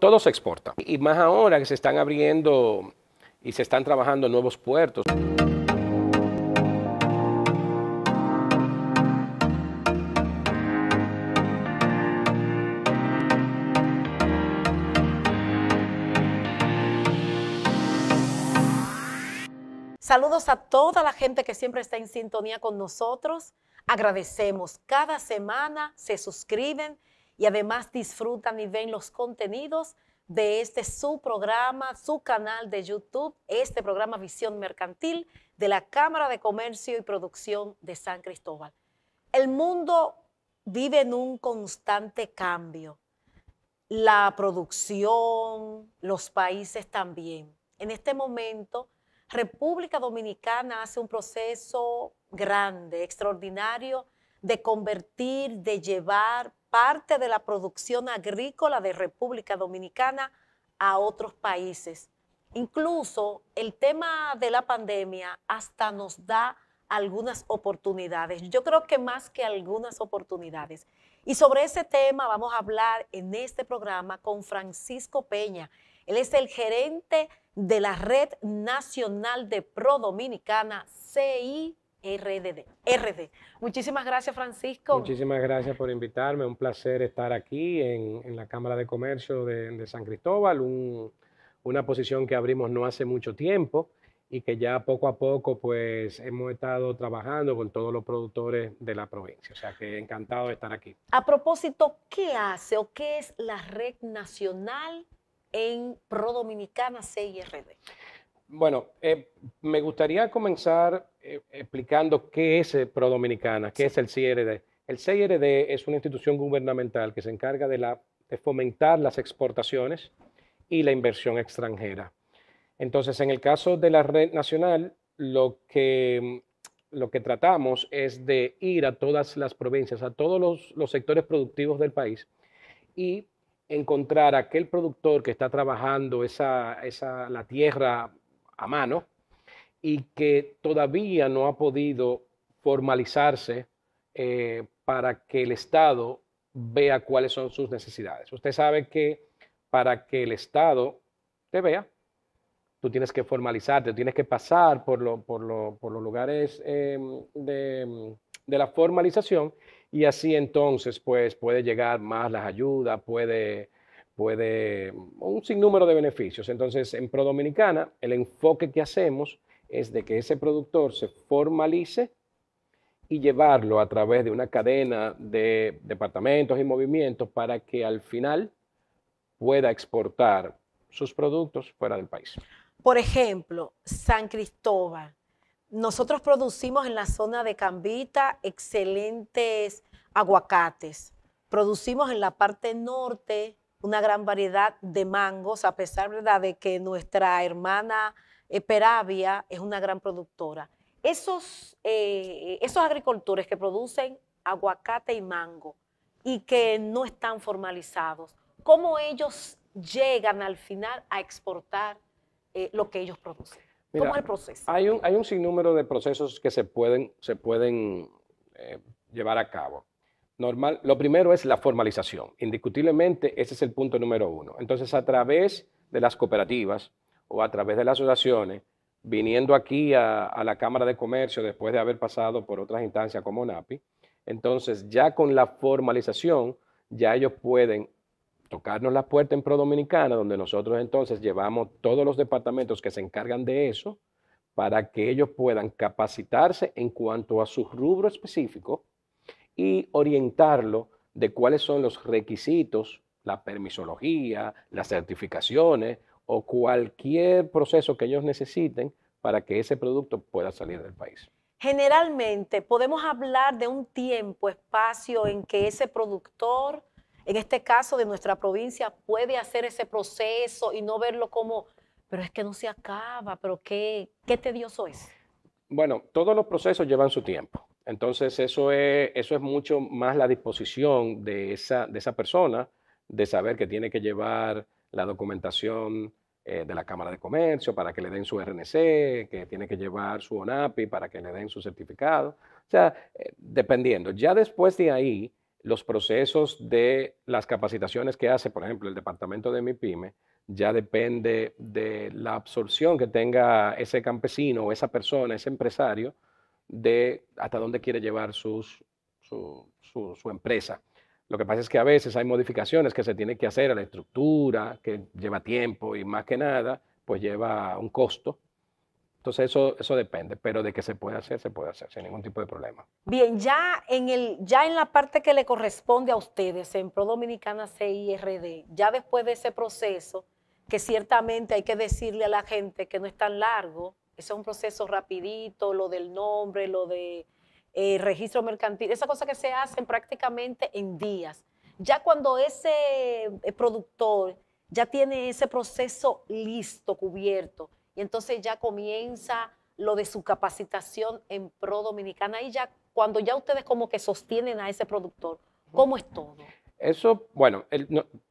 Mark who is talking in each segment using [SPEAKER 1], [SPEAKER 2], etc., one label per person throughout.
[SPEAKER 1] Todo se exporta. Y más ahora que se están abriendo y se están trabajando nuevos puertos.
[SPEAKER 2] Saludos a toda la gente que siempre está en sintonía con nosotros. Agradecemos. Cada semana se suscriben y además disfrutan y ven los contenidos de este su programa, su canal de YouTube, este programa Visión Mercantil de la Cámara de Comercio y Producción de San Cristóbal. El mundo vive en un constante cambio. La producción, los países también. En este momento, República Dominicana hace un proceso grande, extraordinario, de convertir, de llevar parte de la producción agrícola de República Dominicana a otros países. Incluso el tema de la pandemia hasta nos da algunas oportunidades. Yo creo que más que algunas oportunidades. Y sobre ese tema vamos a hablar en este programa con Francisco Peña. Él es el gerente de la Red Nacional de Pro Dominicana, CI RDD. RD. Muchísimas gracias, Francisco.
[SPEAKER 1] Muchísimas gracias por invitarme. Un placer estar aquí en, la Cámara de Comercio de, San Cristóbal, una posición que abrimos no hace mucho tiempo y que ya poco a poco pues hemos estado trabajando con todos los productores de la provincia. O sea que encantado de estar aquí.
[SPEAKER 2] A propósito, ¿qué hace o qué es la Red Nacional en Pro Dominicana CIRD?
[SPEAKER 1] Bueno, eh, me gustaría comenzar eh, explicando qué es Prodominicana, qué es el CIRD. El CIRD es una institución gubernamental que se encarga de, fomentar las exportaciones y la inversión extranjera. Entonces, en el caso de la red nacional, lo que, tratamos es de ir a todas las provincias, a todos los, sectores productivos del país y encontrar a aquel productor que está trabajando esa, la tierra a mano y que todavía no ha podido formalizarse eh, para que el Estado vea cuáles son sus necesidades. Usted sabe que para que el Estado te vea, tú tienes que formalizarte, tienes que pasar por, por, los lugares em, de, de, la formalización y así entonces pues puede llegar más las ayudas, puede puede, un sinnúmero de beneficios. Entonces, en Pro Prodominicana, el enfoque que hacemos es de que ese productor se formalice y llevarlo a través de una cadena de departamentos y movimientos para que al final pueda exportar sus productos fuera del país.
[SPEAKER 2] Por ejemplo, San Cristóbal. Nosotros producimos en la zona de Cambita excelentes aguacates. Producimos en la parte norte una gran variedad de mangos, a pesar ¿verdad? de que nuestra hermana eh, Peravia es una gran productora. Esos, eh, esos agricultores que producen aguacate y mango y que no están formalizados, ¿cómo ellos llegan al final a exportar eh, lo que ellos producen? ¿Cómo el proceso? Hay
[SPEAKER 1] un, hay un sinnúmero de procesos que se pueden, se pueden llevar a cabo normal, lo primero es la formalización. Indiscutiblemente, ese es el punto número uno. Entonces, a través de las cooperativas o a través de las asociaciones, viniendo aquí a, a la Cámara de Comercio después de haber pasado por otras instancias como NAPI, entonces ya con la formalización, ya ellos pueden tocarnos la puerta en Pro Dominicana, donde nosotros entonces llevamos todos los departamentos que se encargan de eso para que ellos puedan capacitarse en cuanto a su rubro específico y orientarlo de cuáles son los requisitos, la permisología, las certificaciones o cualquier proceso que ellos necesiten para que ese producto pueda salir del país.
[SPEAKER 2] Generalmente podemos hablar de un tiempo, espacio en que ese productor, en este caso de nuestra provincia, puede hacer ese proceso y no verlo como, pero es que no se acaba, pero qué, qué tedioso es.
[SPEAKER 1] Bueno, todos los procesos llevan su tiempo. Entonces, eso es, mucho más la disposición de esa, persona de saber que tiene que llevar la documentación eh, de la Cámara de Comercio para que le den su RNC, que tiene que llevar su ONAPI para que le den su certificado. O sea, eh, dependiendo. Ya después de ahí, los procesos de las capacitaciones que hace, por ejemplo, el departamento de MIPYME, ya depende de la absorción que tenga ese campesino o esa persona, ese empresario, de hasta dónde quiere llevar su, empresa. Lo que pasa es que a veces hay modificaciones que se tienen que hacer a la estructura, que lleva tiempo y más que nada, pues lleva un costo. Entonces eso, eso depende, pero de que se puede hacer, se puede hacer sin ningún tipo de problema.
[SPEAKER 2] Bien, ya en, el, ya en la parte que le corresponde a ustedes, en Pro Dominicana CIRD, ya después de ese proceso, que ciertamente hay que decirle a la gente que no es tan largo, es un proceso rapidito, lo del nombre, lo de eh, registro mercantil, esas cosas que se hacen prácticamente en días. Ya cuando ese eh, productor ya tiene ese proceso listo, cubierto, y entonces ya comienza lo de su capacitación en pro dominicana y ya cuando ya ustedes como que sostienen a ese productor, ¿cómo es todo?
[SPEAKER 1] Eso, bueno,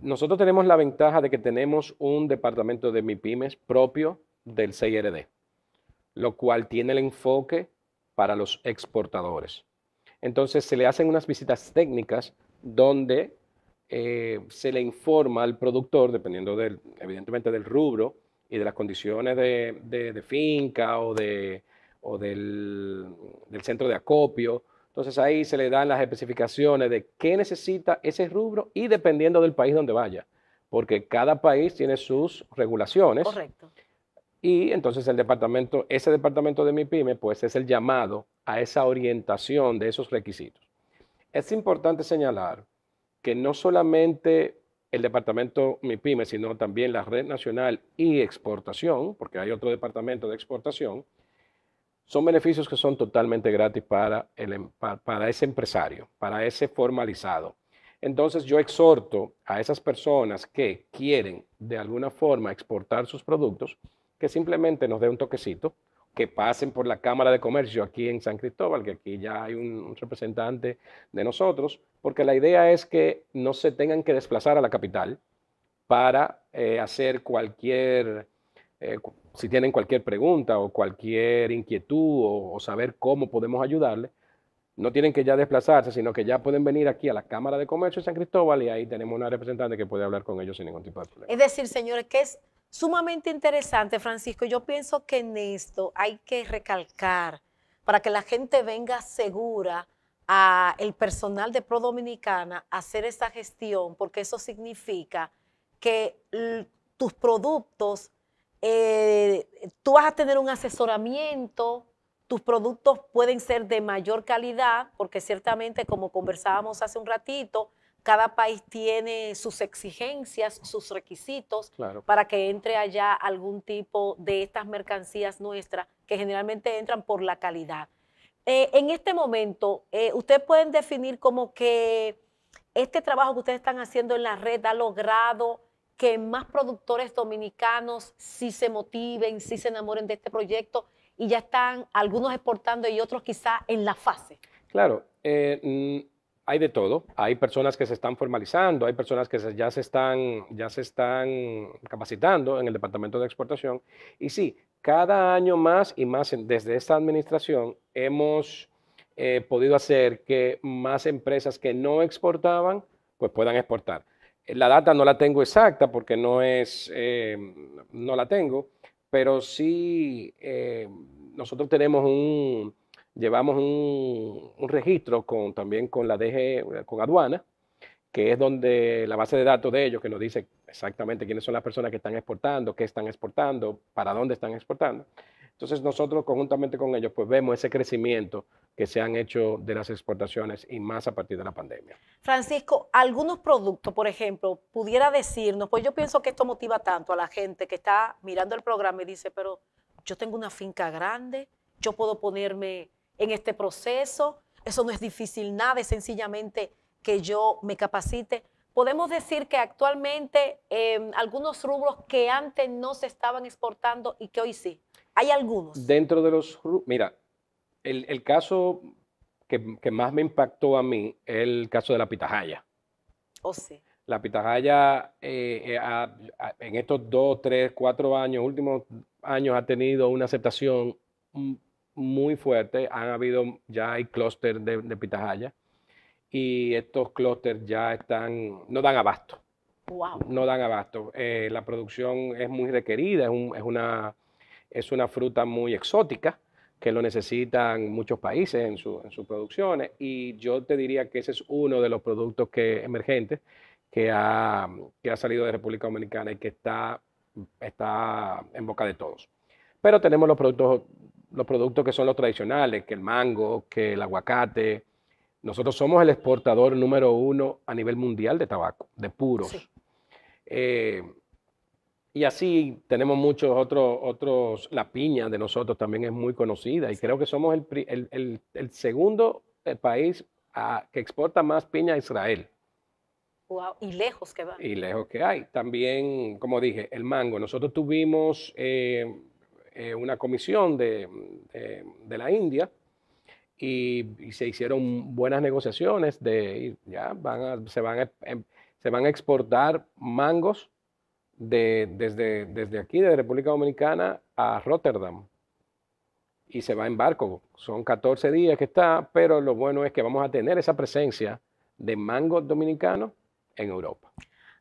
[SPEAKER 1] nosotros tenemos la ventaja de que tenemos un departamento de MIPIMES propio del CIRD lo cual tiene el enfoque para los exportadores. Entonces se le hacen unas visitas técnicas donde eh, se le informa al productor, dependiendo del, evidentemente del rubro y de las condiciones de, finca o, del, del centro de acopio. Entonces ahí se le dan las especificaciones de qué necesita ese rubro y dependiendo del país donde vaya, porque cada país tiene sus regulaciones. Correcto. Y entonces el departamento, ese departamento de MiPyme pues es el llamado a esa orientación de esos requisitos. Es importante señalar que no solamente el departamento MIPYME, sino también la red nacional y exportación, porque hay otro departamento de exportación, son beneficios que son totalmente gratis para, em, para ese empresario, para ese formalizado. Entonces yo exhorto a esas personas que quieren de alguna forma exportar sus productos, que simplemente nos dé un toquecito, que pasen por la Cámara de Comercio aquí en San Cristóbal, que aquí ya hay un representante de nosotros, porque la idea es que no se tengan que desplazar a la capital para eh, hacer cualquier, eh, si tienen cualquier pregunta o cualquier inquietud o, o saber cómo podemos ayudarle, no tienen que ya desplazarse, sino que ya pueden venir aquí a la Cámara de Comercio de San Cristóbal y ahí tenemos una representante que puede hablar con ellos sin ningún tipo de problema.
[SPEAKER 2] Es decir, señores, que es Sumamente interesante, Francisco. Yo pienso que en esto hay que recalcar para que la gente venga segura a el personal de Pro Dominicana a hacer esa gestión, porque eso significa que tus productos, eh, tú vas a tener un asesoramiento, tus productos pueden ser de mayor calidad, porque ciertamente, como conversábamos hace un ratito, cada país tiene sus exigencias, sus requisitos para que entre allá algún tipo de estas mercancías nuestras que generalmente entran por la calidad. Eh, en este momento, eh, ustedes pueden definir como que este trabajo que ustedes están haciendo en la red ha logrado que más productores dominicanos sí se motiven, sí se enamoren de este proyecto y ya están algunos exportando y otros quizá en la fase.
[SPEAKER 1] Claro, eh, mm, hay de todo. Hay personas que se están formalizando, hay personas que ya, se están, ya se están capacitando en el Departamento de Exportación. Y sí, cada año más y más desde esta administración hemos eh, podido hacer que más empresas que no exportaban, pues puedan exportar. La data no la tengo exacta porque no es, eh, no la tengo, pero sí eh, nosotros tenemos un, llevamos un, registro con, también con la DG, con aduana, que es donde la base de datos de ellos que nos dice exactamente quiénes son las personas que están exportando, qué están exportando, para dónde están exportando. Entonces nosotros conjuntamente con ellos pues vemos ese crecimiento que se han hecho de las exportaciones y más a partir de la
[SPEAKER 2] pandemia. Francisco, algunos productos, por ejemplo, pudiera decirnos, pues yo pienso que esto motiva tanto a la gente que está mirando el programa y dice, pero yo tengo una finca grande, yo puedo ponerme en este proceso. Eso no es difícil nada, es sencillamente que yo me capacite. Podemos decir que actualmente em, algunos rubros que antes no se estaban exportando y que hoy sí.
[SPEAKER 1] Hay algunos. Dentro de los rubros, mira, el, caso que, más me impactó a mí es el caso de la pitahaya. Oh, sí. La pitahaya eh, eh, en estos dos, tres, cuatro años, últimos años, ha tenido una aceptación mm, muy fuerte. Han habido, ya hay clústeres de, de pitahaya y estos clústeres ya están, no dan abasto. No dan abasto. Eh, la producción es muy requerida, es, una, es una fruta muy exótica que lo necesitan muchos países en, sus producciones y yo te diría que ese es uno de los productos que, emergentes que ha, ha salido de República Dominicana y que está, está en boca de todos. Pero tenemos los productos los productos que son los tradicionales, que el mango, que el aguacate. Nosotros somos el exportador número uno a nivel mundial de tabaco, de puros. Eh, y así tenemos muchos otros, otros, la piña de nosotros también es muy conocida y creo que somos el, el, segundo eh, país que exporta más piña a Israel.
[SPEAKER 2] y lejos que va.
[SPEAKER 1] Y lejos que hay. También, como dije, el mango. Nosotros tuvimos eh, eh, una comisión de, la India y, se hicieron buenas negociaciones de ya van em, se, van a, exportar mangos desde, desde aquí, de República Dominicana, a Rotterdam. Y se va en barco. Son 14 días que está, pero lo bueno es que vamos a tener esa presencia de mangos dominicanos en Europa.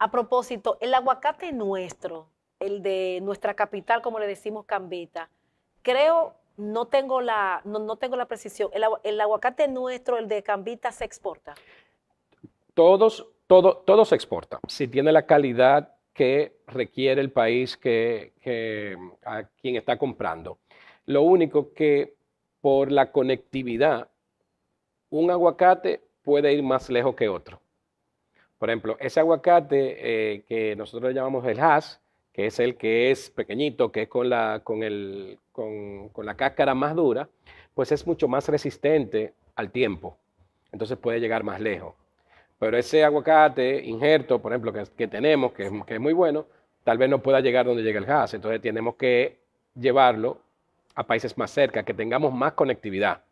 [SPEAKER 2] A propósito, el aguacate nuestro, el de nuestra capital, como le decimos, Cambita. Creo, no tengo la, no, tengo la precisión, el, aguacate nuestro, el de Cambita, se exporta.
[SPEAKER 1] Todos, todo, todos se exporta, si tiene la calidad que requiere el país que, a quien está comprando. Lo único que por la conectividad, un aguacate puede ir más lejos que otro. Por ejemplo, ese aguacate eh, que nosotros llamamos el Has que es el que es pequeñito, que es con la, con, la cáscara más dura, pues es mucho más resistente al tiempo. Entonces puede llegar más lejos. Pero ese aguacate injerto, por ejemplo, que, tenemos, que, es muy bueno, tal vez no pueda llegar donde llega el gas. Entonces tenemos que llevarlo a países más cerca, que tengamos más conectividad.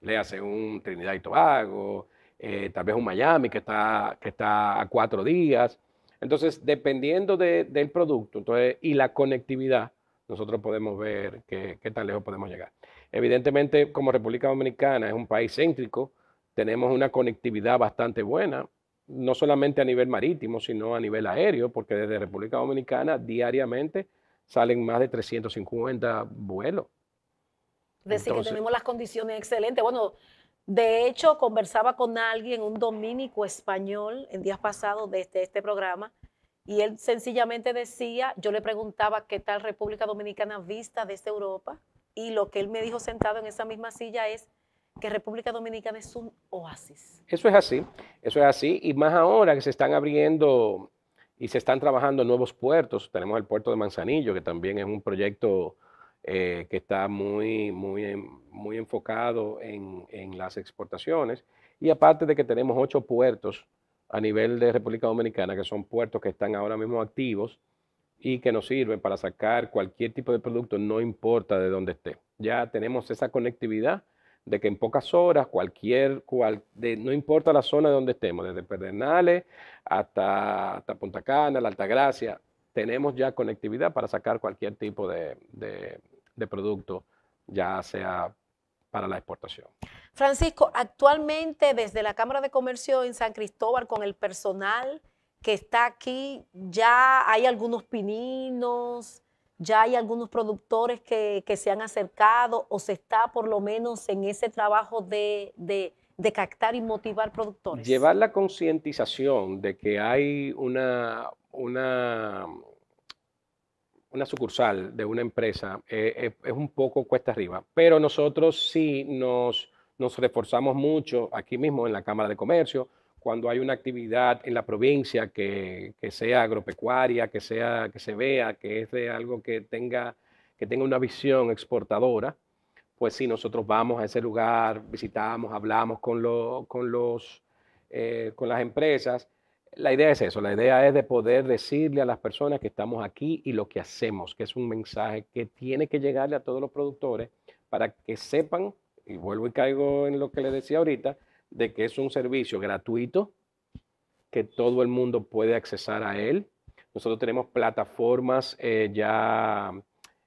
[SPEAKER 1] Le hace un Trinidad y Tobago, eh, tal vez un Miami que está, que está a cuatro días. Entonces, dependiendo del producto entonces, y la conectividad, nosotros podemos ver qué, tan lejos podemos llegar. Evidentemente, como República Dominicana es un país céntrico, tenemos una conectividad bastante buena, no solamente a nivel marítimo, sino a nivel aéreo, porque desde República Dominicana diariamente salen más de 350 vuelos.
[SPEAKER 2] Decir que tenemos las condiciones excelentes. Bueno, de hecho, conversaba con alguien, un dominico español, en días pasados desde este, este programa, y él sencillamente decía, yo le preguntaba qué tal República Dominicana vista desde Europa, y lo que él me dijo sentado en esa misma silla es que República Dominicana es un oasis.
[SPEAKER 1] Eso es así, eso es así, y más ahora que se están abriendo y se están trabajando nuevos puertos, tenemos el puerto de Manzanillo, que también es un proyecto eh, que está muy, muy, muy enfocado en, las exportaciones. Y aparte de que tenemos ocho puertos a nivel de República Dominicana, que son puertos que están ahora mismo activos y que nos sirven para sacar cualquier tipo de producto, no importa de dónde esté. Ya tenemos esa conectividad de que en pocas horas, cualquier, cual, de, no importa la zona de donde estemos, desde Pedernales hasta, hasta Punta Cana, la Altagracia, tenemos ya conectividad para sacar cualquier tipo de, producto, ya sea para la exportación.
[SPEAKER 2] Francisco, actualmente desde la Cámara de Comercio en San Cristóbal con el personal que está aquí, ya hay algunos pininos, ya hay algunos productores que, se han acercado o se está por lo menos en ese trabajo de, de, captar y motivar productores. Llevar
[SPEAKER 1] la concientización de que hay una, una una sucursal de una empresa eh, eh, es, un poco cuesta arriba, pero nosotros sí nos, reforzamos mucho aquí mismo en la Cámara de Comercio cuando hay una actividad en la provincia que, sea agropecuaria, que, sea, que se vea, que es de algo que tenga, que tenga una visión exportadora, pues sí, nosotros vamos a ese lugar, visitamos, hablamos con, con, los, eh, con las empresas la idea es eso, la idea es de poder decirle a las personas que estamos aquí y lo que hacemos, que es un mensaje que tiene que llegarle a todos los productores para que sepan, y vuelvo y caigo en lo que les decía ahorita, de que es un servicio gratuito, que todo el mundo puede accesar a él. Nosotros tenemos plataformas eh, ya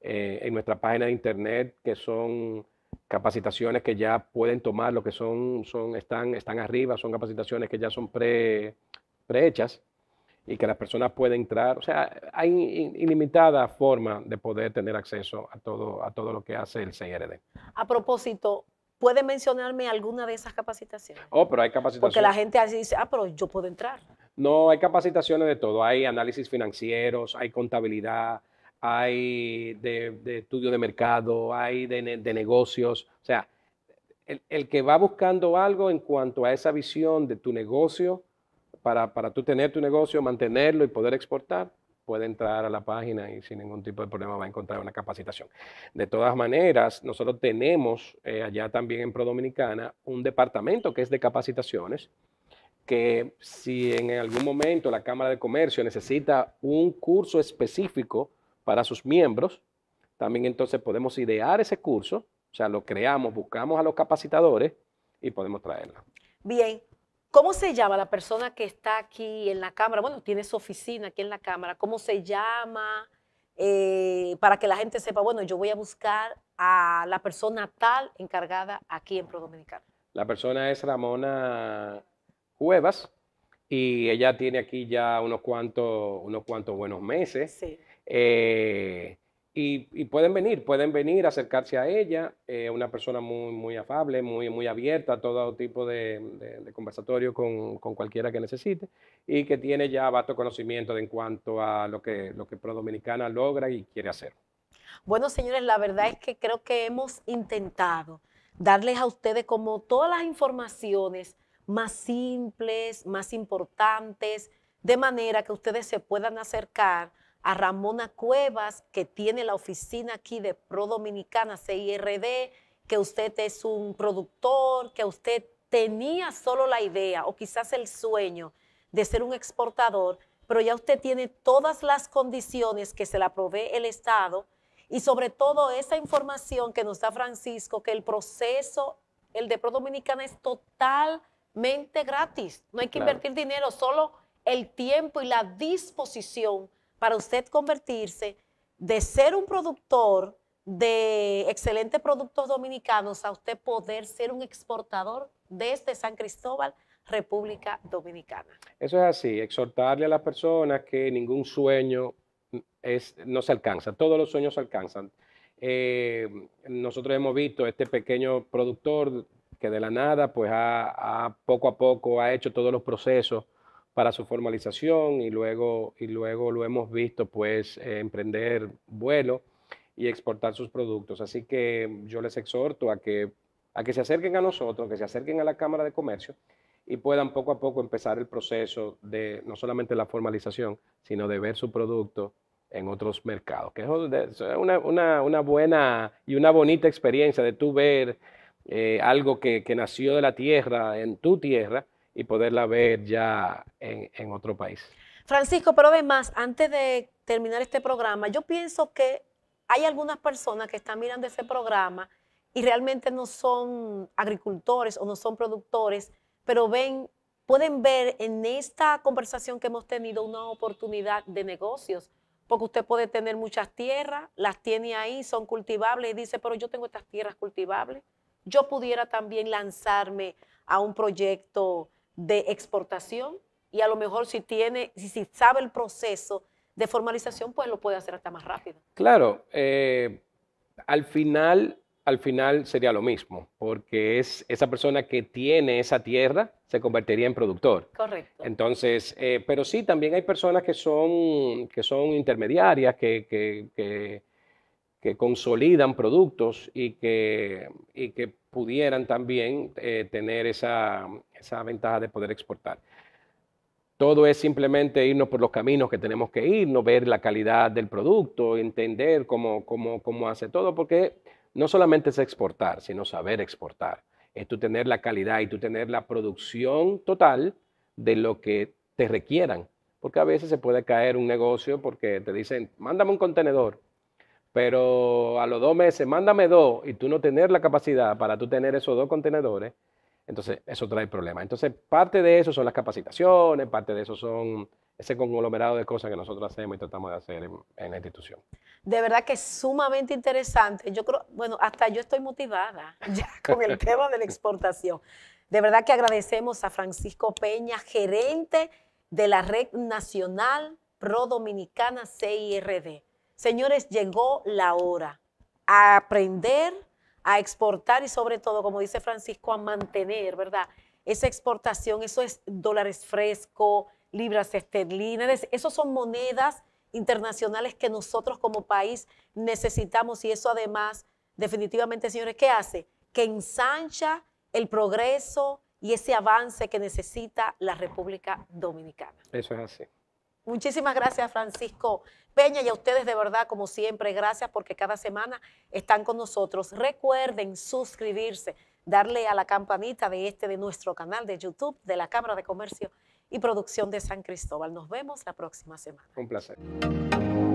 [SPEAKER 1] eh, en nuestra página de internet que son capacitaciones que ya pueden tomar, lo que son, son están, están arriba, son capacitaciones que ya son pre, prehechas y que las personas pueden entrar. O sea, hay ilimitada forma de poder tener acceso a todo, a todo lo que hace el CRD.
[SPEAKER 2] A propósito, ¿puede mencionarme alguna de esas capacitaciones?
[SPEAKER 1] Oh, pero hay capacitaciones. Porque la gente así
[SPEAKER 2] dice, ah, pero yo puedo entrar.
[SPEAKER 1] No, hay capacitaciones de todo. Hay análisis financieros, hay contabilidad, hay de, estudio de mercado, hay de, de negocios. O sea, el que va buscando algo en cuanto a esa visión de tu negocio, para, tú tener tu negocio, mantenerlo y poder exportar, puede entrar a la página y sin ningún tipo de problema va a encontrar una capacitación. De todas maneras, nosotros tenemos eh, allá también en Pro Dominicana un departamento que es de capacitaciones, que si en algún momento la Cámara de Comercio necesita un curso específico para sus miembros, también entonces podemos idear ese curso, o sea, lo creamos, buscamos a los capacitadores y podemos traerlo.
[SPEAKER 2] Bien, ¿Cómo se llama la persona que está aquí en la Cámara? Bueno, tiene su oficina aquí en la Cámara. ¿Cómo se llama? Eh, para que la gente sepa, bueno, yo voy a buscar a la persona tal encargada aquí en Pro Dominicana.
[SPEAKER 1] La persona es Ramona Cuevas y ella tiene aquí ya unos cuantos, unos cuantos buenos meses. Sí. Eh, y, pueden venir, pueden venir, acercarse a ella, eh, una persona muy, muy afable, muy, muy abierta a todo tipo de, conversatorio con, cualquiera que necesite y que tiene ya vasto conocimiento en cuanto a lo que, lo que pro dominicana logra y quiere hacer.
[SPEAKER 2] Bueno, señores, la verdad es que creo que hemos intentado darles a ustedes como todas las informaciones más simples, más importantes, de manera que ustedes se puedan acercar a Ramona Cuevas, que tiene la oficina aquí de Pro Dominicana CIRD, que usted es un productor, que usted tenía solo la idea o quizás el sueño de ser un exportador, pero ya usted tiene todas las condiciones que se la provee el Estado y sobre todo esa información que nos da Francisco, que el proceso, el de Pro Dominicana es totalmente gratis. No hay que invertir dinero, solo el tiempo y la disposición para usted convertirse de ser un productor de excelentes productos dominicanos a usted poder ser un exportador desde San Cristóbal, República Dominicana.
[SPEAKER 1] Eso es así, exhortarle a las personas que ningún sueño no se alcanza, todos los sueños se alcanzan. Eh, nosotros hemos visto este pequeño productor que de la nada, pues ha poco a poco ha hecho todos los procesos para su formalización y luego, y luego lo hemos visto pues eh, emprender vuelo y exportar sus productos. Así que yo les exhorto a que, a que se acerquen a nosotros, que se acerquen a la Cámara de Comercio y puedan poco a poco empezar el proceso de no solamente la formalización, sino de ver su producto en otros mercados, que es una, buena y una bonita experiencia de tú ver eh, algo que, que nació de la tierra, en tu tierra, y poderla ver ya en, otro país.
[SPEAKER 2] Francisco, pero además, antes de terminar este programa, yo pienso que hay algunas personas que están mirando ese programa y realmente no son agricultores o no son productores, pero ven, pueden ver en esta conversación que hemos tenido una oportunidad de negocios, porque usted puede tener muchas tierras, las tiene ahí, son cultivables y dice, pero yo tengo estas tierras cultivables, yo pudiera también lanzarme a un proyecto de exportación y a lo mejor si tiene, si, sabe el proceso de formalización, pues lo puede hacer hasta más rápido.
[SPEAKER 1] Claro, eh, al final, al final sería lo mismo, porque es esa persona que tiene esa tierra se convertiría en productor. Correcto. Entonces, eh, pero sí, también hay personas que son, que son intermediarias, que, que, que, que consolidan productos y que, y que pudieran también eh, tener esa, ventaja de poder exportar. Todo es simplemente irnos por los caminos que tenemos que irnos, ver la calidad del producto, entender cómo, cómo hace todo, porque no solamente es exportar, sino saber exportar. Es tú tener la calidad y tú tener la producción total de lo que te requieran. Porque a veces se puede caer un negocio porque te dicen, mándame un contenedor pero a los dos meses, mándame dos y tú no tener la capacidad para tú tener esos dos contenedores, entonces eso trae problemas. Entonces, parte de eso son las capacitaciones, parte de eso son ese conglomerado de cosas que nosotros hacemos y tratamos de hacer en, en la institución.
[SPEAKER 2] De verdad que es sumamente interesante. Yo creo, bueno, hasta yo estoy motivada ya con el tema de la exportación. De verdad que agradecemos a Francisco Peña, gerente de la Red Nacional Pro Dominicana CIRD. Señores, llegó la hora a aprender, a exportar y sobre todo, como dice Francisco, a mantener, ¿verdad? Esa exportación, eso es dólares frescos, libras esterlinas, esos son monedas internacionales que nosotros como país necesitamos y eso además, definitivamente, señores, ¿qué hace? Que ensancha el progreso y ese avance que necesita la República Dominicana. Eso es así. Muchísimas gracias, Francisco Peña, y a ustedes de verdad, como siempre, gracias porque cada semana están con nosotros. Recuerden suscribirse, darle a la campanita de este, de nuestro canal de YouTube, de la Cámara de Comercio y Producción de San Cristóbal. Nos vemos la próxima semana.
[SPEAKER 1] Un placer.